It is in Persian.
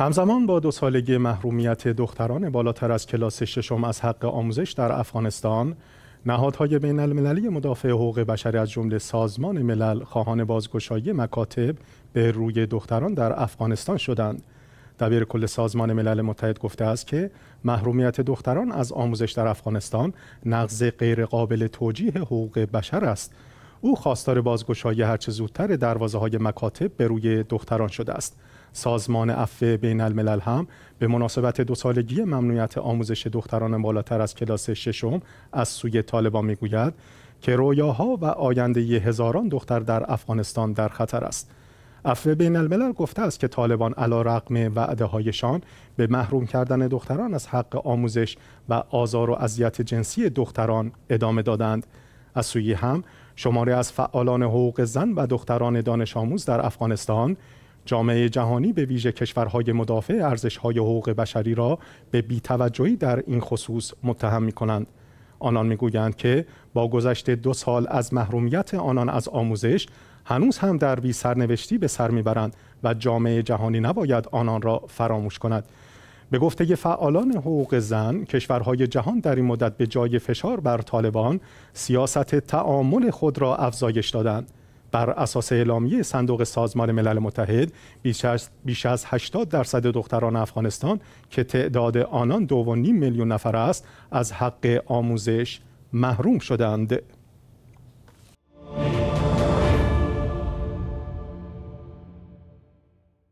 همزمان با دو سالگی محرومیت دختران بالاتر از کلاس ششم از حق آموزش در افغانستان نهادهای بین المللی مدافع حقوق بشری از جمله سازمان ملل خواهان بازگشایی مکاتب به روی دختران در افغانستان شدند. دبیر کل سازمان ملل متحد گفته است که محرومیت دختران از آموزش در افغانستان نقض غیرقابل توجیه حقوق بشر است. او خواستار بازگشایی هرچه زودتر دروازه های مکاتب به روی دختران شده است. سازمان عفو بین الملل هم به مناسبت دو سالگی ممنوعیت آموزش دختران بالاتر از کلاس ششم از سوی طالبان میگوید که رویاها و آینده هزاران دختر در افغانستان در خطر است. عفو بین الملل گفته است که طالبان علا رقم وعده به محروم کردن دختران از حق آموزش و آزار و اذیت جنسی دختران ادامه دادند. از سوی هم شماره از فعالان حقوق زن و دختران دانش آموز در افغانستان جامعه جهانی به ویژه کشورهای مدافع ارزشهای حقوق بشری را به بیتوجهی در این خصوص متهم می کنند. آنان میگویند که با گذشت دو سال از محرومیت آنان از آموزش هنوز هم در بی سرنوشتی به سر میبرند و جامعه جهانی نباید آنان را فراموش کند به گفته فعالان حقوق زن کشورهای جهان در این مدت به جای فشار بر طالبان سیاست تعامل خود را افزایش دادند بر اساس اعلامیه صندوق سازمان ملل متحد بیش از 80 درصد دختران افغانستان که تعداد آنان 2.5 میلیون نفر است از حق آموزش محروم شدند.